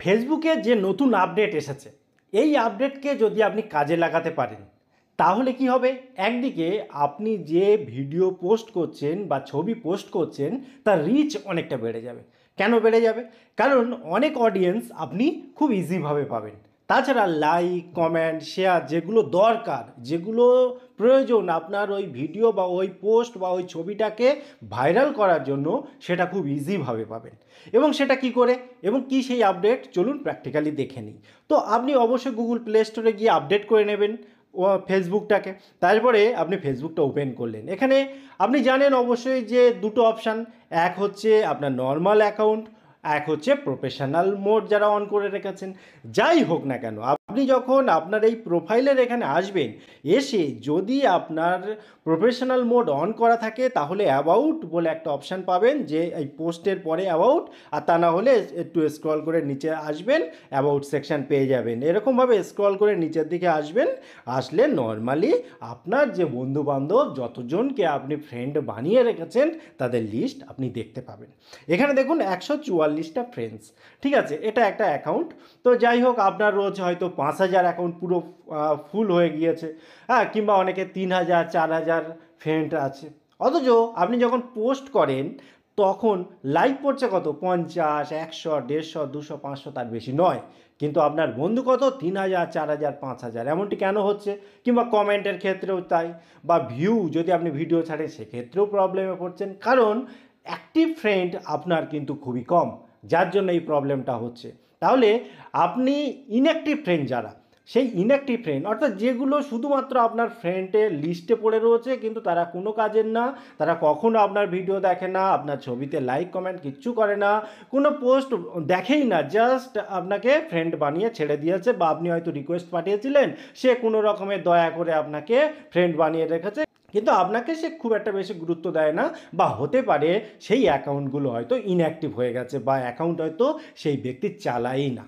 ফেসবুকে যে নতুন আপডেট এসেছে এই আপডেটকে যদি আপনি কাজে লাগাতে পারেন তাহলে কি হবে একদিকে আপনি যে ভিডিও পোস্ট করছেন বা ছবি পোস্ট করছেন তার রিচ অনেকটা বেড়ে যাবে কেন বেড়ে যাবে কারণ অনেক অডিয়েন্স আপনি খুব ইজিভাবে পাবেন তাছাড়া লাইক কমেন্ট শেয়ার যেগুলো দরকার যেগুলো প্রয়োজন আপনার ওই ভিডিও বা ওই পোস্ট বা ওই ছবিটাকে ভাইরাল করার জন্য সেটা খুব ইজিভাবে পাবেন এবং সেটা কি করে এবং কি সেই আপডেট চলুন প্র্যাকটিক্যালি দেখে নিই তো আপনি অবশ্যই গুগল প্লে স্টোরে গিয়ে আপডেট করে নেবেন ফেসবুকটাকে তারপরে আপনি ফেসবুকটা ওপেন করলেন এখানে আপনি জানেন অবশ্যই যে দুটো অপশান এক হচ্ছে আপনার নর্মাল অ্যাকাউন্ট এক হচ্ছে প্রফেশনাল মোড যারা অন করে রেখেছেন যাই হোক না কেন আপনি যখন আপনার এই প্রোফাইলের এখানে আসবেন এসে যদি আপনার প্রফেশনাল মোড অন করা থাকে তাহলে অ্যাবাউট বলে একটা অপশান পাবেন যে এই পোস্টের পরে অ্যাবাউট আর তা না হলে একটু স্ক্রল করে নিচে আসবেন অ্যাবাউট সেকশান পেয়ে যাবেন এরকমভাবে স্ক্রল করে নিচের দিকে আসবেন আসলে নর্মালি আপনার যে বন্ধুবান্ধব যতজনকে আপনি ফ্রেন্ড বানিয়ে রেখেছেন তাদের লিস্ট আপনি দেখতে পাবেন এখানে দেখুন একশো চুয়াল্লিশটা ফ্রেন্ডস ঠিক আছে এটা একটা অ্যাকাউন্ট তো যাই হোক আপনার রোজ হয়তো পাঁচ হাজার অ্যাকাউন্ট পুরো ফুল হয়ে গিয়েছে হ্যাঁ কিংবা অনেকে তিন হাজার চার হাজার ফ্রেন্ড আছে অথচ আপনি যখন পোস্ট করেন তখন লাইক পড়ছে কত পঞ্চাশ একশো দেড়শো দুশো পাঁচশো তার বেশি নয় কিন্তু আপনার বন্ধু কত তিন হাজার চার হাজার পাঁচ হাজার এমনটি কেন হচ্ছে কিংবা কমেন্টের ক্ষেত্রেও তাই বা ভিউ যদি আপনি ভিডিও ছাড়েন সেক্ষেত্রেও প্রবলেমে পড়ছেন কারণ অ্যাক্টিভ ফ্রেন্ড আপনার কিন্তু খুবই কম যার জন্য এই প্রবলেমটা হচ্ছে তাহলে আপনি ইনঅ্যাক্টিভ ফ্রেন্ড যারা সেই ইনঅ্যাক্টিভ ফ্রেন্ড অর্থাৎ যেগুলো শুধুমাত্র আপনার ফ্রেন্ডের লিস্টে পড়ে রয়েছে কিন্তু তারা কোনো কাজের না তারা কখনো আপনার ভিডিও দেখে না আপনার ছবিতে লাইক কমেন্ট কিচ্ছু করে না কোনো পোস্ট দেখেই না জাস্ট আপনাকে ফ্রেন্ড বানিয়ে ছেড়ে দিয়েছে বা আপনি হয়তো রিকোয়েস্ট পাঠিয়েছিলেন সে কোনো রকমের দয়া করে আপনাকে ফ্রেন্ড বানিয়ে রেখেছে কিন্তু আপনাকে সে খুব একটা বেশি গুরুত্ব দেয় না বা হতে পারে সেই অ্যাকাউন্টগুলো হয়তো ইনঅ্যাক্টিভ হয়ে গেছে বা অ্যাকাউন্ট হয়তো সেই ব্যক্তি চালাই না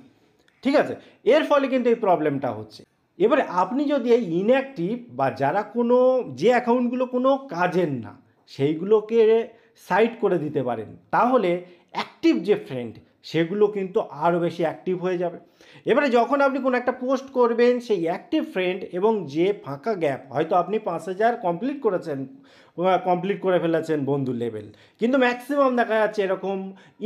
ঠিক আছে এর ফলে কিন্তু এই প্রবলেমটা হচ্ছে এবারে আপনি যদি এই ইনঅ্যাক্টিভ বা যারা কোনো যে অ্যাকাউন্টগুলো কোনো কাজের না সেইগুলোকে সাইড করে দিতে পারেন তাহলে অ্যাক্টিভ যে ফ্রেন্ড সেগুলো কিন্তু আরও বেশি অ্যাক্টিভ হয়ে যাবে এবারে যখন আপনি কোনো একটা পোস্ট করবেন সেই অ্যাক্টিভ ফ্রেন্ড এবং যে ফাঁকা গ্যাপ হয়তো আপনি পাঁচ হাজার কমপ্লিট করেছেন কমপ্লিট করে ফেলেছেন বন্ধু লেভেল কিন্তু ম্যাক্সিমাম দেখা যাচ্ছে এরকম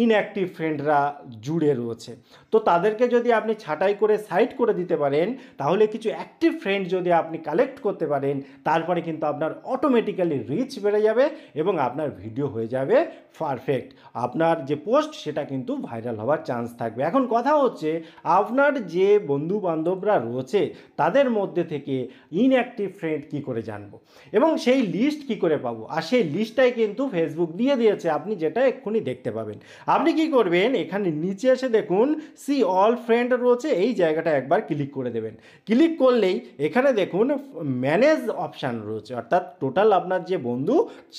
ইনঅ্যাক্টিভ ফ্রেন্ডরা জুড়ে রয়েছে তো তাদেরকে যদি আপনি ছাঁটাই করে সাইড করে দিতে পারেন তাহলে কিছু অ্যাক্টিভ ফ্রেন্ড যদি আপনি কালেক্ট করতে পারেন তারপরে কিন্তু আপনার অটোমেটিক্যালি রিচ বেড়ে যাবে এবং আপনার ভিডিও হয়ে যাবে পারফেক্ট আপনার যে পোস্ট সেটা কিন্তু ভাইরাল হওয়ার চান্স থাকবে এখন কথা হচ্ছে আপনার যে বন্ধু বান্ধবরা রয়েছে তাদের মধ্যে থেকে ইনঅ্যাক্টিভ ফ্রেন্ড কি করে জানবো এবং সেই লিস্ট কি করে পাবো আর সেই লিস্টটাই কিন্তু ফেসবুক দিয়ে দিয়েছে আপনি যেটা এক্ষুনি দেখতে পাবেন আপনি কি করবেন এখানে নিচে এসে দেখুন সি অল ফ্রেন্ড রয়েছে এই জায়গাটা একবার ক্লিক করে দেবেন ক্লিক করলেই এখানে দেখুন ম্যানেজ অপশান রয়েছে অর্থাৎ টোটাল আপনার যে বন্ধু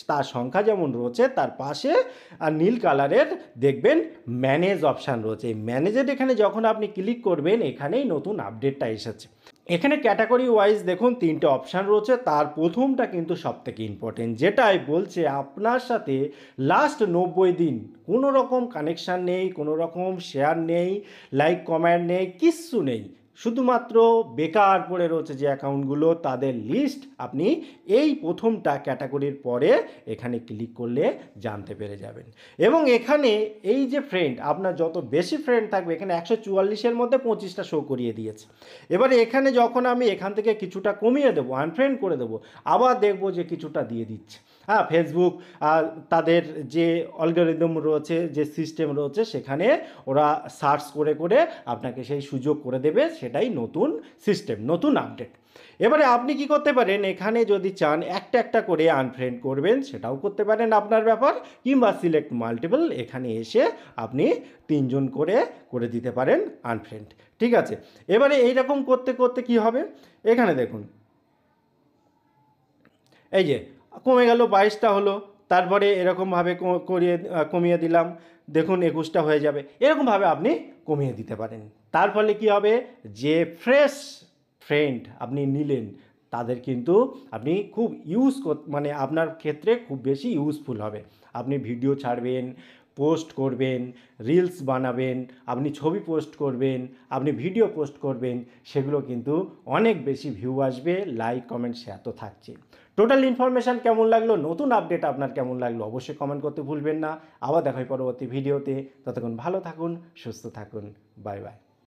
তার সংখ্যা যেমন রয়েছে তার পাশে আর নীল কালারের দেখবেন ম্যানেজ অপশান রয়েছে এই ম্যানেজের এখানে যখন আপনি ক্লিক করবেন এখানেই নতুন আপডেটটা এসেছে এখানে ক্যাটাগরি ওয়াইজ দেখুন তিনটে অপশান রয়েছে তার প্রথমটা কিন্তু সবথেকে ইম্পর্টেন্ট যেটাই বলছে আপনার সাথে লাস্ট নব্বই দিন কোনো রকম কানেকশান নেই কোনো রকম শেয়ার নেই লাইক কমেন্ট নেই কিচ্ছু নেই শুধুমাত্র বেকার পড়ে রয়েছে যে অ্যাকাউন্টগুলো তাদের লিস্ট আপনি এই প্রথমটা ক্যাটাগরির পরে এখানে ক্লিক করলে জানতে পেরে যাবেন এবং এখানে এই যে ফ্রেন্ড আপনার যত বেশি ফ্রেন্ড থাকবে এখানে একশো চুয়াল্লিশের মধ্যে পঁচিশটা শো করিয়ে দিয়েছে এবারে এখানে যখন আমি এখান থেকে কিছুটা কমিয়ে দেবো আনফ্রেন্ড করে দেবো আবার দেখবো যে কিছুটা দিয়ে দিচ্ছে হ্যাঁ ফেসবুক তাদের যে অলগোরিদম রয়েছে যে সিস্টেম রয়েছে সেখানে ওরা সার্চ করে করে আপনাকে সেই সুযোগ করে দেবে সেটাই নতুন সিস্টেম নতুন আপডেট এবারে আপনি কি করতে পারেন এখানে যদি চান একটা একটা করে আনফ্রেন্ড করবেন সেটাও করতে পারেন আপনার ব্যাপার কিংবা সিলেক্ট মাল্টিপল এখানে এসে আপনি তিনজন করে করে দিতে পারেন আনফ্রেন্ড ঠিক আছে এবারে এইরকম করতে করতে কি হবে এখানে দেখুন এই যে কমে গেল বাইশটা হলো তারপরে এরকমভাবে করিয়ে কমিয়ে দিলাম দেখুন একুশটা হয়ে যাবে এরকমভাবে আপনি কমিয়ে দিতে পারেন তার ফলে কী হবে যে ফ্রেশ ফ্রেন্ড আপনি নিলেন তাদের কিন্তু আপনি খুব ইউজ মানে আপনার ক্ষেত্রে খুব বেশি ইউজফুল হবে আপনি ভিডিও ছাড়বেন পোস্ট করবেন রিলস বানাবেন আপনি ছবি পোস্ট করবেন আপনি ভিডিও পোস্ট করবেন সেগুলো কিন্তু অনেক বেশি ভিউ আসবে লাইক কমেন্ট শেয়ার তো থাকছে টোটাল ইনফরমেশান কেমন লাগলো নতুন আপডেট আপনার কেমন লাগলো অবশ্যই কমেন্ট করতে ভুলবেন না আবার দেখা হয় পরবর্তী ভিডিওতে ততক্ষণ ভালো থাকুন সুস্থ থাকুন বাই বাই